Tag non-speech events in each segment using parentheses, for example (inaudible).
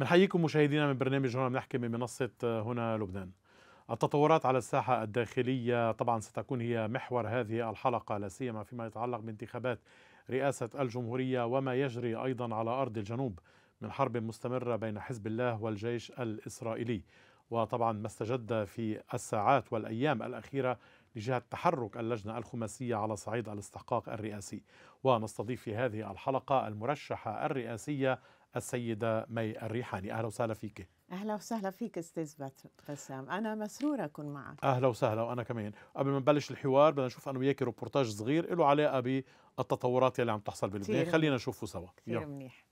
بنحييكم مشاهدينا من برنامج هنا بنحكي من منصة آه، هنا لبنان التطورات على الساحة الداخلية طبعا ستكون هي محور هذه الحلقة لا سيما فيما يتعلق بانتخابات رئاسة الجمهورية وما يجري أيضا على أرض الجنوب من حرب مستمرة بين حزب الله والجيش الإسرائيلي وطبعا ما استجد في الساعات والأيام الأخيرة لجهة تحرك اللجنة الخماسية على صعيد الاستحقاق الرئاسي ونستضيف في هذه الحلقة المرشحة الرئاسية السيدة مي الريحاني أهلا وسهلا فيك اهلا وسهلا فيك استاذ بسام انا مسروره اكون معك اهلا وسهلا وانا كمان قبل ما نبلش الحوار بدنا نشوف انا وياك روبورتاج صغير له علاقه بالتطورات يلي عم تحصل بلبنان خلينا نشوفه سوا كثير منيح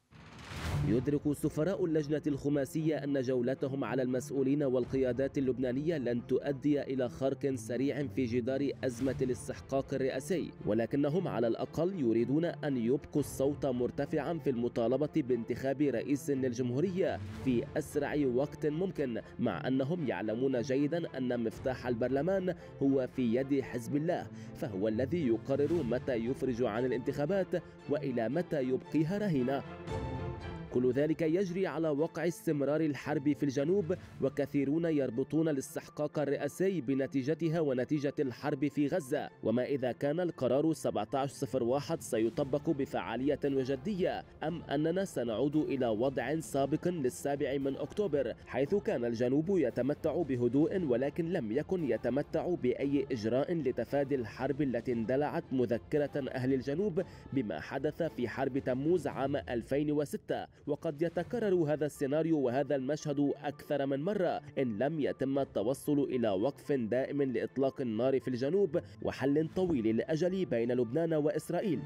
يدرك سفراء اللجنة الخماسية أن جولتهم على المسؤولين والقيادات اللبنانية لن تؤدي إلى خرق سريع في جدار أزمة الاستحقاق الرئاسي ولكنهم على الأقل يريدون أن يبقوا الصوت مرتفعا في المطالبة بانتخاب رئيس للجمهورية في أسرع وقت ممكن مع أنهم يعلمون جيدا أن مفتاح البرلمان هو في يد حزب الله فهو الذي يقرر متى يفرج عن الانتخابات وإلى متى يبقيها رهينة كل ذلك يجري على وقع استمرار الحرب في الجنوب وكثيرون يربطون الاستحقاق الرئاسي بنتيجتها ونتيجة الحرب في غزة وما إذا كان القرار 1701 سيطبق بفعالية وجدية أم أننا سنعود إلى وضع سابق للسابع من أكتوبر حيث كان الجنوب يتمتع بهدوء ولكن لم يكن يتمتع بأي إجراء لتفادي الحرب التي اندلعت مذكرة أهل الجنوب بما حدث في حرب تموز عام 2006 وقد يتكرر هذا السيناريو وهذا المشهد أكثر من مرة إن لم يتم التوصل إلى وقف دائم لإطلاق النار في الجنوب وحل طويل الأجل بين لبنان وإسرائيل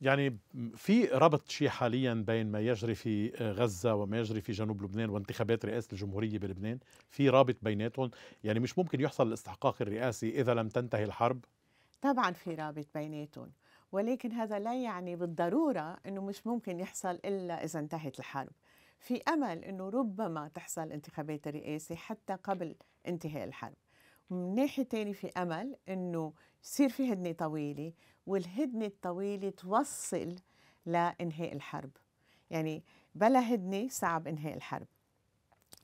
يعني في ربط شيء حاليا بين ما يجري في غزة وما يجري في جنوب لبنان وانتخابات رئاسة الجمهورية بلبنان في رابط بيناتهم يعني مش ممكن يحصل الاستحقاق الرئاسي إذا لم تنتهي الحرب طبعا في رابط بيناتهم ولكن هذا لا يعني بالضرورة أنه مش ممكن يحصل إلا إذا انتهت الحرب في أمل أنه ربما تحصل انتخابات رئاسة حتى قبل انتهاء الحرب من ناحية تاني في أمل أنه يصير في هدنة طويلة والهدنة الطويلة توصل لإنهاء الحرب يعني بلا هدنة صعب إنهاء الحرب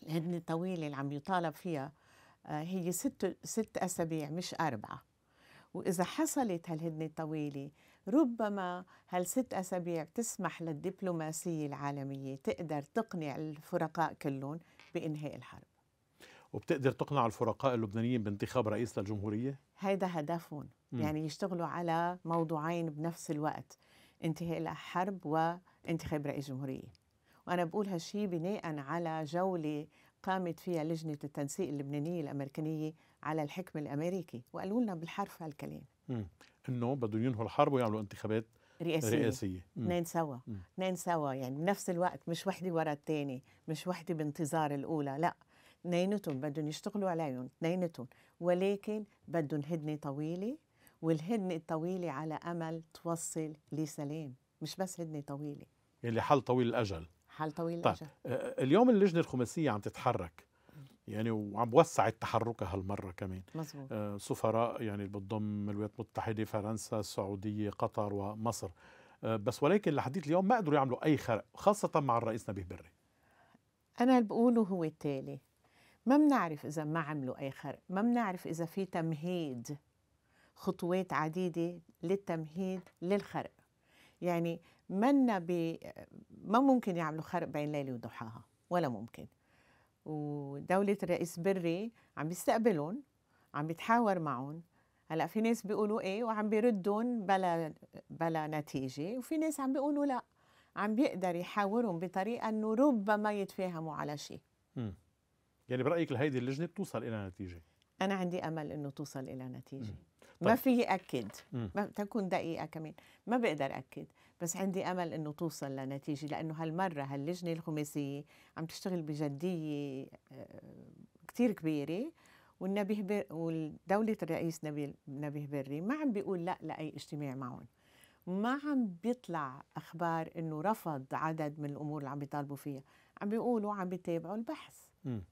الهدنة الطويلة اللي عم يطالب فيها آه، هي ست, ست أسابيع مش أربعة وإذا حصلت هالهدنة الطويلة ربما هالست أسابيع تسمح للدبلوماسية العالمية تقدر تقنع الفرقاء كلهم بإنهاء الحرب وبتقدر تقنع الفرقاء اللبنانيين بانتخاب رئيس للجمهورية؟ هيدا هدفهم م. يعني يشتغلوا على موضوعين بنفس الوقت انتهاء الحرب وانتخاب رئيس جمهورية وأنا بقول هالشي بناء على جولة قامت فيها لجنة التنسيق اللبنانية الأمريكانية على الحكم الأمريكي وقالوا لنا بالحرف هالكلام انه بدهم ينهوا الحرب ويعملوا انتخابات رئاسية, رئاسية. اثنين سوا اثنين سوا يعني بنفس الوقت مش وحدة ورا الثانية مش وحدة بانتظار الأولى لا اثنينتهم بدهم يشتغلوا عليهم اثنينتهم ولكن بدهم هدنة طويلة والهدنة الطويلة على أمل توصل لسلام مش بس هدنة طويلة اللي حل طويل الأجل حل طويل طيب. الأجل آه، اليوم اللجنة الخماسية عم تتحرك يعني وعم بوسع تحركها هالمره كمان مزبوط. آه سفراء يعني بتضم الولايات المتحده فرنسا السعوديه قطر ومصر آه بس ولكن لحديت اليوم ما قدروا يعملوا اي خرق خاصه مع الرئيس نبيه بري انا اللي بقوله هو التالي ما بنعرف اذا ما عملوا اي خرق ما بنعرف اذا في تمهيد خطوات عديده للتمهيد للخرق يعني منا ب... ما ممكن يعملوا خرق بين ليله وضحاها ولا ممكن ودولة الرئيس بري عم بيستقبلهم عم بيتحاور معهم هلا في ناس بيقولوا ايه وعم بيردهم بلا بلا نتيجه وفي ناس عم بيقولوا لا عم بيقدر يحاورهم بطريقه انه ربما يتفاهموا على شيء امم يعني برايك هيدي اللجنه بتوصل الى نتيجه انا عندي امل انه توصل الى نتيجه مم. طيب. ما في اكد مم. ما تكون دقيقه كمان ما بقدر اكد بس عندي امل انه توصل لنتيجه لانه هالمره هاللجنه الخماسيه عم تشتغل بجديه آه، كثير كبيره والنبيه بر ودولة الرئيس نبيل نبيه بري ما عم بيقول لا لأي اجتماع معهم ما عم بيطلع أخبار إنه رفض عدد من الأمور اللي عم بيطالبوا فيها عم بيقولوا عم بيتابعوا البحث مم.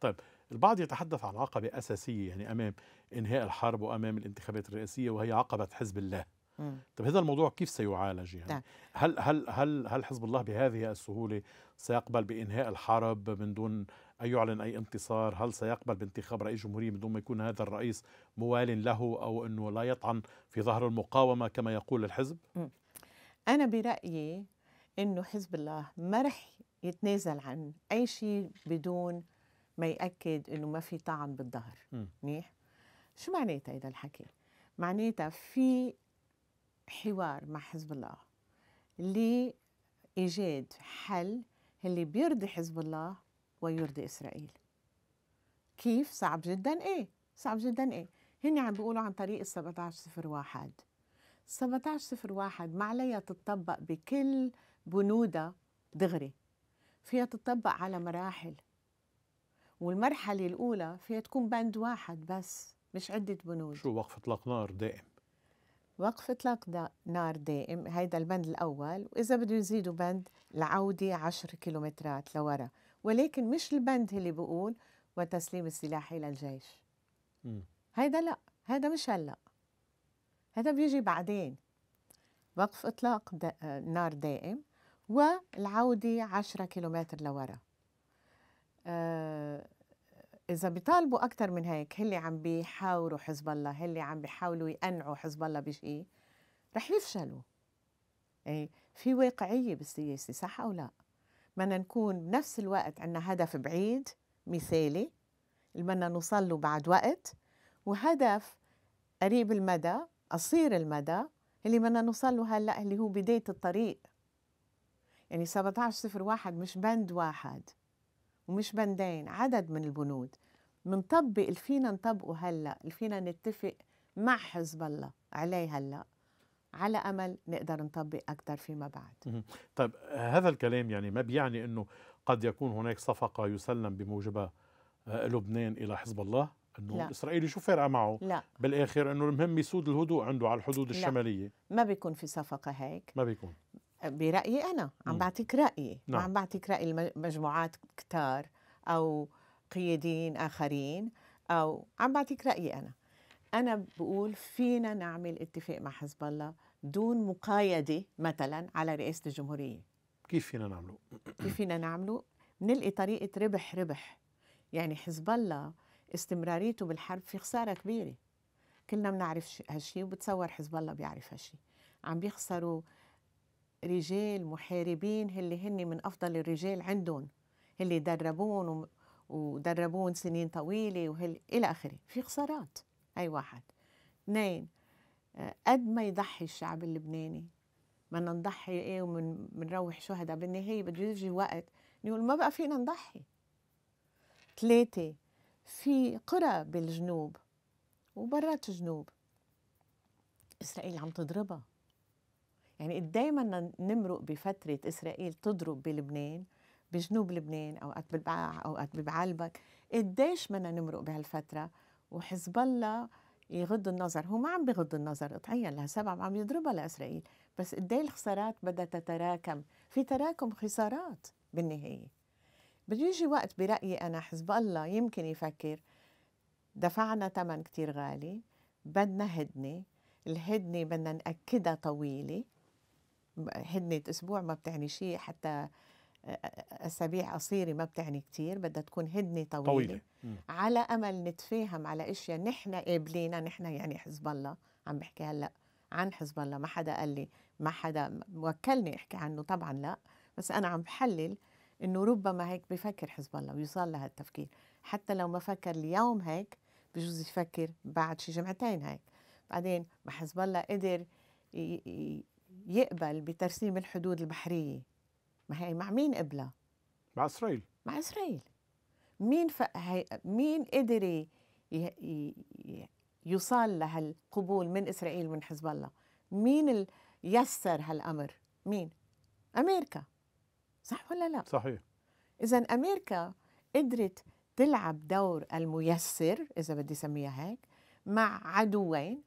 طيب البعض يتحدث عن عقبة أساسية يعني أمام إنهاء الحرب وأمام الانتخابات الرئاسية وهي عقبة حزب الله طيب طب هذا الموضوع كيف سيعالج يعني نعم. هل هل هل هل حزب الله بهذه السهوله سيقبل بانهاء الحرب من دون أن يعلن أي انتصار هل سيقبل بانتخاب رئيس جمهورية من دون ما يكون هذا الرئيس موال له أو أنه لا يطعن في ظهر المقاومة كما يقول الحزب أنا برأيي أنه حزب الله ما رح يتنازل عن أي شيء بدون ما يأكد أنه ما في طعن بالظهر منيح شو معناتها هذا الحكي؟ معناتها في حوار مع حزب الله لإيجاد حل اللي بيرضي حزب الله ويرضي إسرائيل كيف صعب جدا إيه صعب جدا إيه هن عم بيقولوا عن طريق ال 1701 1701 ما عليها تطبق بكل بنودها دغري فيها تطبق على مراحل والمرحلة الأولى فيها تكون بند واحد بس مش عدة بنود شو وقف إطلاق نار دائم وقف إطلاق نار دائم هيدا البند الأول وإذا بده يزيدوا بند العودة 10 كيلومترات لورا ولكن مش البند اللي بقول وتسليم السلاح إلى الجيش هيدا لا هيدا مش هلأ هذا بيجي بعدين وقف إطلاق دا نار دائم والعودة 10 كيلومتر لورا آه اذا بيطالبوا اكثر من هيك هاللي عم بيحاوروا حزب الله هاللي عم بيحاولوا يقنعوا حزب الله بشيء رح يفشلوا أي في واقعيه بالسياسه صح او لا بدنا نكون بنفس الوقت عندنا هدف بعيد مثالي اللي بدنا نوصل له بعد وقت وهدف قريب المدى قصير المدى اللي بدنا نوصل له هلا اللي هو بدايه الطريق يعني 17 واحد مش بند واحد ومش بندين عدد من البنود منطبق اللي فينا نطبقه هلا اللي فينا نتفق مع حزب الله عليه هلا على امل نقدر نطبق اكثر فيما بعد. طيب هذا الكلام يعني ما بيعني انه قد يكون هناك صفقه يسلم بموجبها آه، لبنان الى حزب الله انه اسرائيل الاسرائيلي شو فارقه معه لا. بالاخر انه المهم يسود الهدوء عنده على الحدود لا. الشماليه ما بيكون في صفقه هيك ما بيكون برايي انا عم بعطيك رايي نعم. عم بعطيك راي مجموعات كتار او قياديين اخرين او عم بعطيك رايي انا انا بقول فينا نعمل اتفاق مع حزب الله دون مقايده مثلا على رئاسه الجمهوريه كيف فينا نعمله كيف فينا نعمله نلقي طريقه ربح ربح يعني حزب الله استمراريته بالحرب في خساره كبيره كلنا بنعرف هالشيء وبتصور حزب الله بيعرف هالشيء عم بيخسروا رجال محاربين اللي هن من أفضل الرجال عندهم اللي دربون ودربون سنين طويلة وهل إلى آخره في خسارات اي واحد اثنين آه، قد ما يضحي الشعب اللبناني ما نضحي ايه ومنروح شهداء بالنهايه بده يجي وقت نقول ما بقى فينا نضحي ثلاثه في قرى بالجنوب وبرات الجنوب اسرائيل عم تضربها يعني دايما نمرق بفترة إسرائيل تضرب بلبنان بجنوب لبنان أوقات بالبقاع أوقات ببعلبك قديش بدنا نمرق بهالفترة وحزب الله يغض النظر هو ما عم بغض النظر قطعيا لها عم يضربها لإسرائيل بس قديه الخسارات بدها تتراكم في تراكم خسارات بالنهاية بده يجي وقت برأيي أنا حزب الله يمكن يفكر دفعنا ثمن كتير غالي بدنا هدنة الهدنة بدنا نأكدها طويلة هدنة أسبوع ما بتعني شيء حتى أسابيع قصيرة ما بتعني كتير بدها تكون هدنة طويلة, طويلة. على أمل نتفاهم على أشياء نحن قابلينا نحن يعني حزب الله عم بحكي هلأ عن حزب الله ما حدا قال لي ما حدا وكلني أحكي عنه طبعا لا بس أنا عم بحلل انه ربما هيك بفكر حزب الله ويوصل لهالتفكير حتى لو ما فكر اليوم هيك بجوز يفكر بعد شي جمعتين هيك بعدين ما حزب الله قدر يقبل بترسيم الحدود البحرية ما هي مع مين قبلها؟ مع إسرائيل مع إسرائيل مين ف... مين قدر ي... يوصل لهالقبول من إسرائيل ومن حزب الله؟ مين ال... يسر هالأمر؟ مين؟ أمريكا صح ولا لا؟ صحيح إذا أمريكا قدرت تلعب دور الميسر إذا بدي أسميها هيك مع عدوين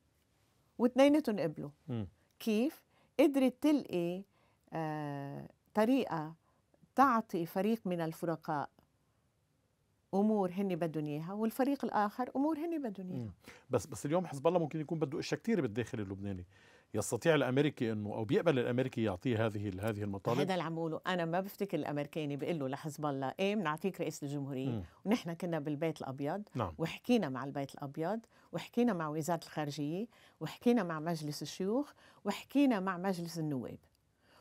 واثنينتهم قبلوا م. كيف؟ قدرت تلقي آه طريقة تعطي فريق من الفرقاء امور هن بدهم اياها والفريق الاخر امور هن بدهم اياها بس بس اليوم حزب الله ممكن يكون بده اشياء كثير بالداخل اللبناني يستطيع الامريكي انه او بيقبل الامريكي يعطيه هذه هذه المطالب هذا اللي عم بقوله انا ما بفتكر الامريكاني بيقول له لحزب الله ايه بنعطيك رئيس الجمهوريه ونحن كنا بالبيت الابيض نعم. وحكينا مع البيت الابيض وحكينا مع وزاره الخارجيه وحكينا مع مجلس الشيوخ وحكينا مع مجلس النواب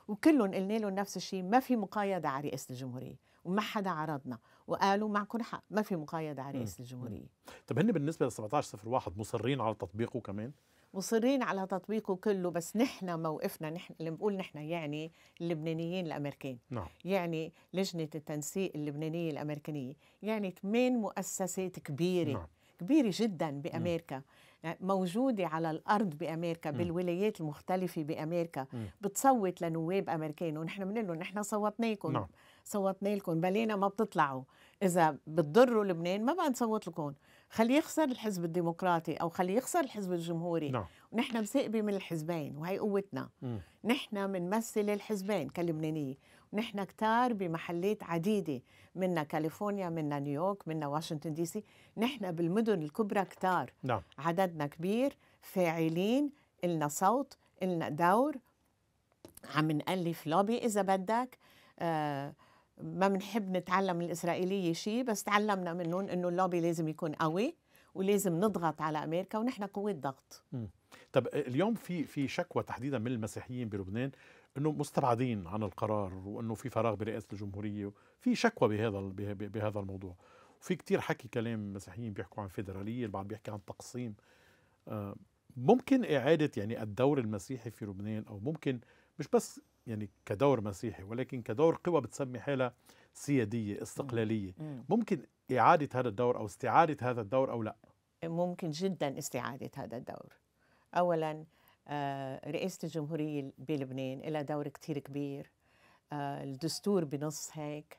وكلهم قلنا لهم نفس الشيء ما في مقايضه على رئاسه الجمهوريه وما حدا عرضنا وقالوا معكم حق ما في مقايضه على رئاسه الجمهوريه طب هن بالنسبه ل 1701 مصرين على تطبيقه كمان مصرين على تطبيقه كله بس نحن موقفنا نحن اللي بنقول نحن يعني اللبنانيين الامريكان نعم. يعني لجنه التنسيق اللبنانيه الامريكانيه يعني ثمان مؤسسات كبيره نعم. كبيره جدا بامريكا نعم. آه، موجودة على الأرض بأمريكا نعم. بالولايات المختلفة بأمريكا م. نعم. بتصوت لنواب أمريكان ونحن بنقول لهم نحن صوتناكم نعم. صوتنا لكم بلينا ما بتطلعوا إذا بتضروا لبنان ما بقى نصوت لكم خلي يخسر الحزب الديمقراطي او خلي يخسر الحزب الجمهوري نعم. ونحن مثاقبه من الحزبين وهي قوتنا نحن بنمثل الحزبين كلبنانيه ونحن كتار بمحلات عديده منا كاليفورنيا منا نيويورك منا واشنطن دي سي نحن بالمدن الكبرى كتار نعم. عددنا كبير فاعلين إلنا صوت إلنا دور عم نألف لوبي إذا بدك آه ما بنحب نتعلم من الإسرائيلية شيء بس تعلمنا منهم إنه اللوبي لازم يكون قوي ولازم نضغط على أمريكا ونحن قوة ضغط طب اليوم في في شكوى تحديدا من المسيحيين بلبنان انه مستبعدين عن القرار وانه في فراغ برئاسه الجمهوريه في شكوى بهذا بهذا الموضوع وفي كتير حكي كلام مسيحيين بيحكوا عن فيدراليه البعض بيحكي عن تقسيم آه، ممكن اعاده يعني الدور المسيحي في لبنان او ممكن مش بس يعني كدور مسيحي ولكن كدور قوى بتسمي حالها سياديه استقلاليه ممكن اعاده هذا الدور او استعاده هذا الدور او لا ممكن جدا استعاده هذا الدور اولا آه، رئاسه الجمهوريه بلبنان لها دور كتير كبير آه، الدستور بنص هيك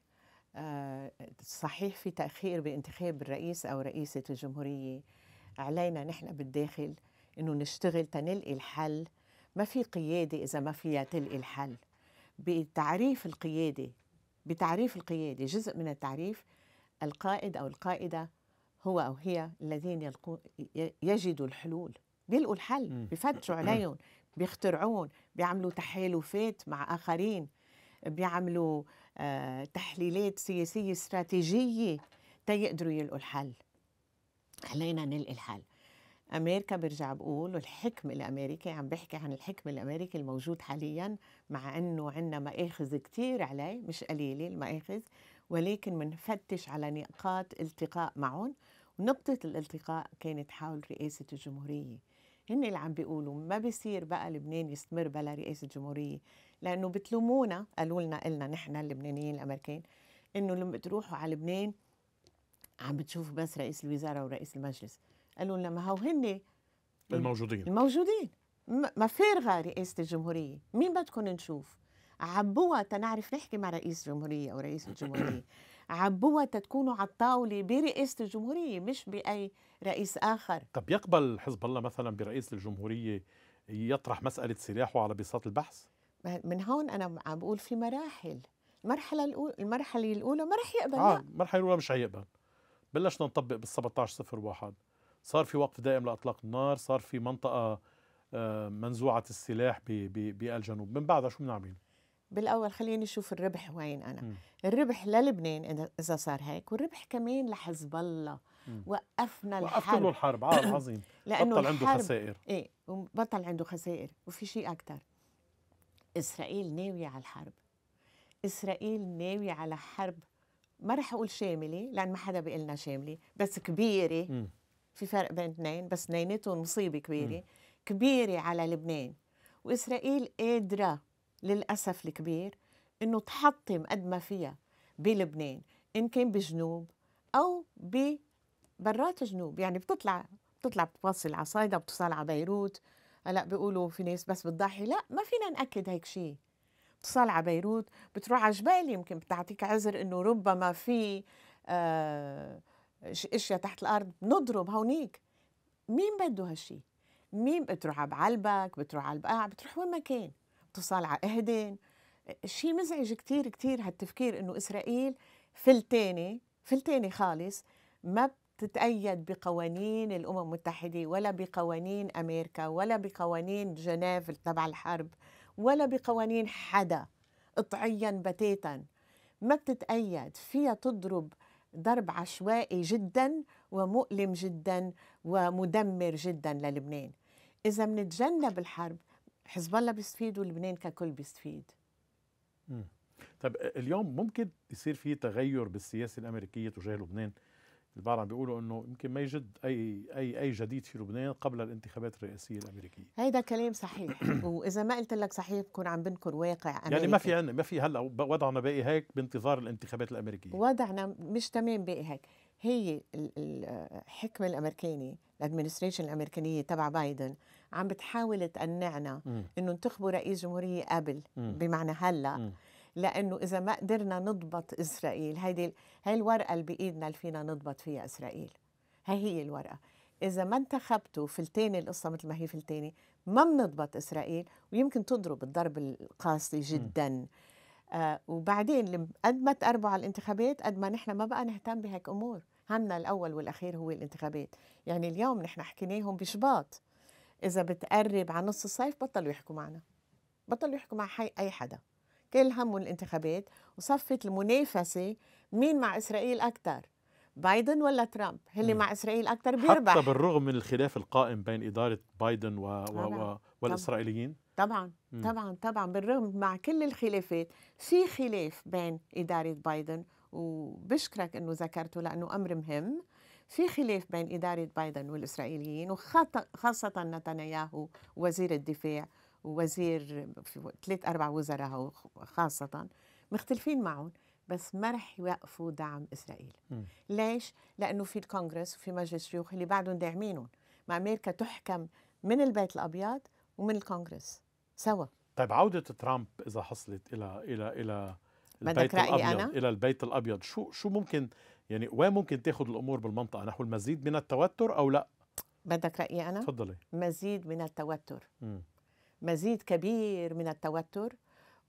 آه، صحيح في تاخير بانتخاب الرئيس او رئيسه الجمهوريه علينا نحن بالداخل انه نشتغل تنلقي الحل ما في قيادة إذا ما فيها تلقي الحل بتعريف القيادة بتعريف القيادة جزء من التعريف القائد أو القائدة هو أو هي الذين يلقو يجدوا الحلول بيلقوا الحل بيفتروا (clears throat) عليهم بيخترعون بيعملوا تحالفات مع آخرين بيعملوا آه تحليلات سياسية استراتيجية تيقدروا يلقوا الحل خلينا نلقي الحل امريكا برجع بقول الحكم الامريكي عم بحكي عن الحكم الامريكي الموجود حاليا مع انه عندنا مآخذ كثير عليه مش قليله المآخذ ولكن بنفتش على نقاط التقاء معهم ونقطة الالتقاء كانت حول رئاسة الجمهورية هن اللي عم بيقولوا ما بيصير بقى لبنان يستمر بلا رئاسة جمهورية لأنه بتلومونا قالوا لنا قلنا نحن اللبنانيين الأمريكان إنه لما بتروحوا على لبنان عم بتشوفوا بس رئيس الوزراء ورئيس المجلس قالوا لنا ما هو هن الموجودين الموجودين ما فارغه رئاسه الجمهوريه مين بدكم نشوف عبوها تنعرف نحكي مع رئيس الجمهوريه او رئيس الجمهوريه (coughs) عبوها تتكونوا على الطاوله برئاسه الجمهوريه مش باي رئيس اخر طب يقبل حزب الله مثلا برئيس الجمهوريه يطرح مساله سلاحه على بساط البحث من هون انا عم بقول في مراحل المرحله الاولى المرحله الاولى ما رح يقبل آه المرحله الاولى مش حيقبل بلشنا نطبق بال 17 01 صار في وقف دائم لاطلاق النار صار في منطقه آه، منزوعه السلاح بالجنوب من بعدها شو بنعمل بالاول خليني اشوف الربح وين انا م. الربح للبنان اذا صار هيك والربح كمان لحزب الله وقفنا الحرب وقفنا الحرب آه عظيم (coughs) لانه بطل عنده خسائر ايه بطل عنده خسائر وفي شيء اكثر اسرائيل ناويه على الحرب اسرائيل ناويه على حرب ما رح اقول شامله لان ما حدا بيقول لنا شامله بس كبيره م. في فرق بين اثنين بس اثنيناتهم مصيبه كبيره كبيره على لبنان واسرائيل قادره للاسف الكبير انه تحطم قد ما فيها بلبنان ان كان بجنوب او ببرات الجنوب يعني بتطلع بتطلع بتوصل على صيدا بتوصل على بيروت هلا بيقولوا في ناس بس بتضحي لا ما فينا ناكد هيك شيء اتصال على بيروت بتروح على جبال يمكن بتعطيك عذر انه ربما في آه اشياء تحت الارض بنضرب هونيك مين بده هالشي مين بتروح على بعلبك بتروح على البقاع بتروح وين ما كان بتوصل على اهدن شيء مزعج كتير كتير هالتفكير انه اسرائيل فلتاني فلتاني خالص ما بتتأيد بقوانين الأمم المتحدة ولا بقوانين أمريكا ولا بقوانين جنيف تبع الحرب ولا بقوانين حدا قطعيا بتاتا ما بتتأيد فيها تضرب ضرب عشوائي جدا ومؤلم جدا ومدمر جدا للبنان اذا بنتجنب الحرب حزب الله بيستفيد ولبنان ككل بيستفيد طب اليوم ممكن يصير في تغير بالسياسه الامريكيه تجاه لبنان البعض عم بيقولوا انه يمكن ما يجد اي اي اي جديد في لبنان قبل الانتخابات الرئاسيه الامريكيه (clears throat) هيدا كلام صحيح (clears throat) واذا ما قلت لك صحيح بكون عم بنكر واقع أمريكي. يعني ما في عندنا ما في هلا وضعنا باقي هيك بانتظار الانتخابات الامريكيه وضعنا مش تمام باقي هيك هي الحكم الامريكاني الادمنستريشن الامريكانيه تبع بايدن عم بتحاول تقنعنا انه انتخبوا رئيس جمهوريه قبل بمعنى هلا لانه اذا ما قدرنا نضبط اسرائيل هيدي هي الورقه اللي بايدنا اللي فينا نضبط فيها اسرائيل هي هي الورقه اذا ما انتخبتوا فلتاني القصه مثل ما هي فلتاني ما بنضبط اسرائيل ويمكن تضرب الضرب القاسي جدا آه وبعدين قد ما تقربوا على الانتخابات قد ما نحن ما بقى نهتم بهيك امور همنا الاول والاخير هو الانتخابات يعني اليوم نحن حكيناهم بشباط اذا بتقرب على نص الصيف بطلوا يحكوا معنا بطلوا يحكوا مع حي اي حدا كل همه الانتخابات وصفت المنافسة مين مع إسرائيل أكثر بايدن ولا ترامب هل مع إسرائيل أكثر بيربح حتى بالرغم من الخلاف القائم بين إدارة بايدن و... و... و... والإسرائيليين طبعا طبعا طبعا بالرغم مع كل الخلافات في خلاف بين إدارة بايدن وبشكرك أنه ذكرته لأنه أمر مهم في خلاف بين إدارة بايدن والإسرائيليين وخاصة نتنياهو وزير الدفاع في ثلاث أربع وزراء خاصة مختلفين معهم بس ما رح يوقفوا دعم إسرائيل م. ليش؟ لأنه في الكونغرس وفي مجلس شيوخ اللي بعدهم داعمينهم مع أمريكا تحكم من البيت الأبيض ومن الكونغرس سوا طيب عودة ترامب إذا حصلت إلى إلى إلى البيت الأبيض أنا؟ إلى البيت الأبيض شو شو ممكن يعني وين ممكن تاخذ الأمور بالمنطقة نحو المزيد من التوتر أو لا؟ بدك رأيي أنا؟ تفضلي مزيد من التوتر م. مزيد كبير من التوتر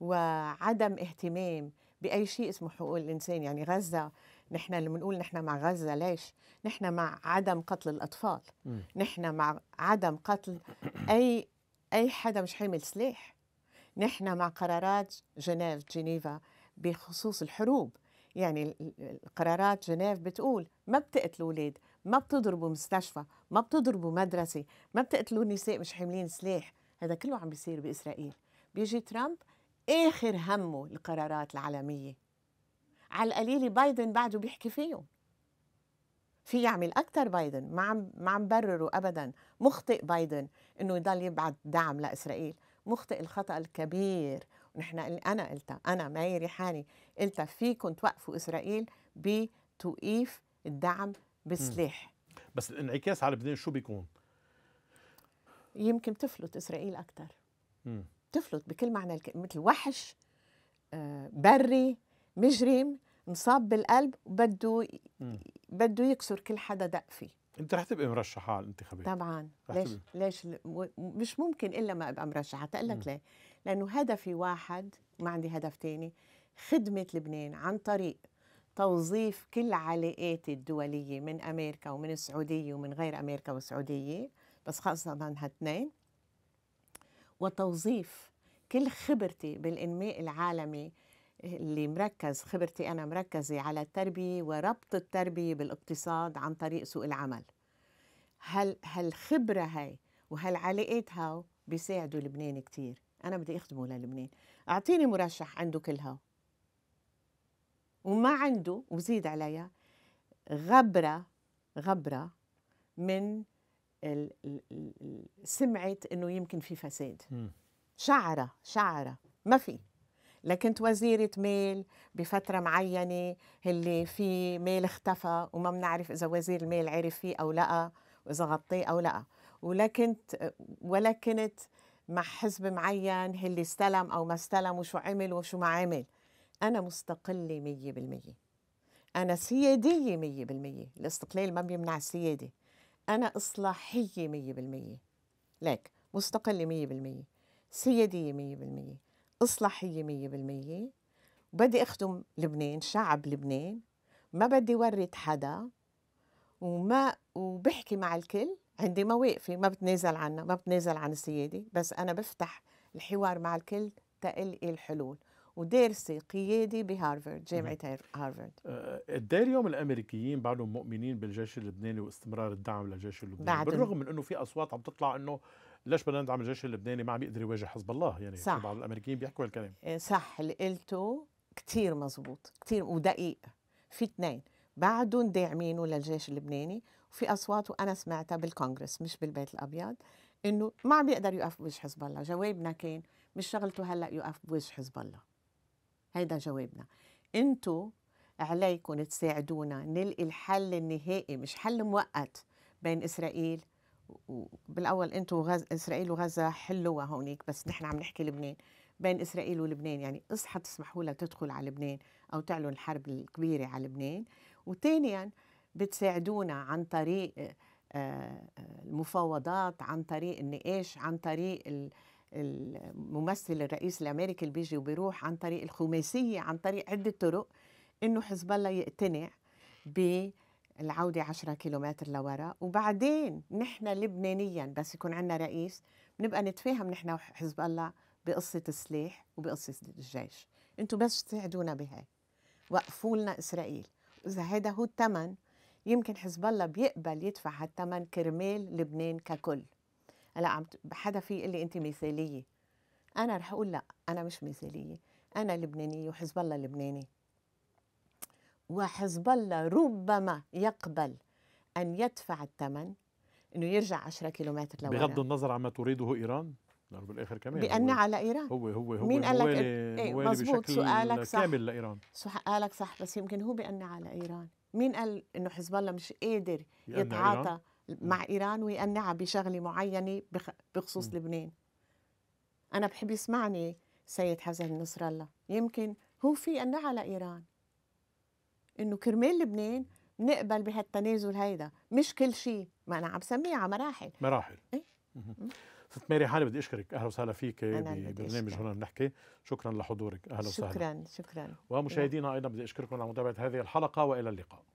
وعدم اهتمام باي شيء اسمه حقوق الانسان يعني غزه نحن اللي بنقول نحن مع غزه ليش نحن مع عدم قتل الاطفال نحن مع عدم قتل اي اي حدا مش حامل سلاح نحن مع قرارات جنيف جنيفا بخصوص الحروب يعني قرارات جنيف بتقول ما بتقتلوا اولاد ما بتضربوا مستشفى ما بتضربوا مدرسه ما بتقتلوا نساء مش حاملين سلاح هذا كله عم بيصير بإسرائيل بيجي ترامب آخر همه القرارات العالمية على القليلة بايدن بعده بيحكي فيه في يعمل أكثر بايدن ما عم ما عم برره أبدا مخطئ بايدن إنه يضل يبعد دعم لإسرائيل مخطئ الخطأ الكبير ونحن أنا قلتها أنا ماي ريحاني قلتها فيكم توقفوا إسرائيل بتوقيف الدعم بسلاح بس الانعكاس على لبنان شو بيكون؟ يمكن تفلت إسرائيل أكثر تفلت بكل معنى الكلمة مثل وحش آه، بري مجرم مصاب بالقلب وبده بده يكسر كل حدا دق فيه انت رح تبقي مرشحه على الانتخابات طبعا ليش تبقى. ليش مش ممكن الا ما ابقى مرشحه تقول لك ليه لانه هدفي واحد ما عندي هدف تاني خدمه لبنان عن طريق توظيف كل علاقاتي الدوليه من امريكا ومن السعوديه ومن غير امريكا والسعوديه بس خاصة هالتنين وتوظيف كل خبرتي بالإنماء العالمي اللي مركز خبرتي أنا مركزة على التربية وربط التربية بالاقتصاد عن طريق سوق العمل هل هالخبرة هاي وهالعلاقات هاو بيساعدوا لبنان كتير أنا بدي أخدمه للبنان أعطيني مرشح عنده كل هاو وما عنده وزيد عليها غبرة غبرة من سمعت انه يمكن في فساد شعره شعره ما في لا كنت وزيرة مال بفترة معينة اللي في ميل اختفى وما بنعرف إذا وزير المال عرف فيه أو لا وإذا غطيه أو لا ولكن ولا كنت مع حزب معين اللي استلم أو ما استلم وشو عمل وشو ما عمل أنا مستقلة مية بالمية أنا سيادية مية بالمية الاستقلال ما بيمنع السيادة أنا إصلاحية مية بالمية ليك مستقلة مية بالمية سيادية مية بالمية إصلاحية مية بالمية وبدي أخدم لبنان شعب لبنان ما بدي ورد حدا وما وبحكي مع الكل عندي مواقفي ما بتنازل عنها ما بتنازل عن السيادة بس أنا بفتح الحوار مع الكل تقلقي الحلول ودارسة قيادة بهارفرد جامعة هارفرد ايه اليوم الأمريكيين بعدهم مؤمنين بالجيش اللبناني واستمرار الدعم للجيش اللبناني بعدم. بالرغم من أنه في أصوات عم تطلع أنه ليش بدنا ندعم الجيش اللبناني ما عم يقدر يواجه حزب الله يعني صح. بعض الأمريكيين بيحكوا هالكلام آه، صح اللي قلته كثير مزبوط كثير ودقيق في اثنين بعدهم داعمينه للجيش اللبناني وفي أصوات وأنا سمعتها بالكونغرس مش بالبيت الأبيض انه ما عم بيقدر يقف بوجه حزب الله جوابنا كان مش شغلته هلا يقف بوجه حزب الله هيدا جوابنا انتو عليكم تساعدونا نلقي الحل النهائي مش حل مؤقت بين اسرائيل بالاول انتو غز... اسرائيل وغزه حلوها هونيك بس نحن عم نحكي لبنان بين اسرائيل ولبنان يعني اصحى تسمحوا لها تدخل على لبنان او تعلن الحرب الكبيره على لبنان وثانيا بتساعدونا عن طريق آه، آه، المفاوضات عن طريق النقاش عن طريق الممثل الرئيس الامريكي اللي بيجي وبيروح عن طريق الخماسيه عن طريق عده طرق انه حزب الله يقتنع بالعوده 10 كيلومتر لورا وبعدين نحن لبنانيا بس يكون عندنا رئيس بنبقى نتفاهم نحن وحزب الله بقصه السلاح وبقصه الجيش انتم بس تساعدونا بهاي وقفوا لنا اسرائيل اذا هذا هو الثمن يمكن حزب الله بيقبل يدفع هالثمن كرمال لبنان ككل هلا عم حدا في يقول لي انت مثاليه انا رح اقول لا انا مش مثاليه انا لبنانيه وحزب الله لبناني وحزب الله ربما يقبل ان يدفع الثمن انه يرجع 10 كيلومتر لورا بغض النظر عما تريده ايران لانه بالاخر كمان بان على ايران هو هو هو مين قال لك ايه, إيه، مزبوط سؤالك صح كامل لايران سؤالك صح بس يمكن هو بان على ايران مين قال انه حزب الله مش قادر يتعاطى إيران؟ مع ايران ويقنعها بشغله معينه بخصوص م. لبنان انا بحب يسمعني سيد حسن نصر الله يمكن هو في على لايران انه كرمال لبنان نقبل بهالتنازل هيدا مش كل شيء ما انا عم بسميها مراحل مراحل إيه؟ ست ميري حالي بدي اشكرك اهلا وسهلا فيك ببرنامج هنا بنحكي شكرا لحضورك اهلا وسهلا شكرا شكرا ومشاهدينا ايضا بدي اشكركم على متابعه هذه الحلقه والى اللقاء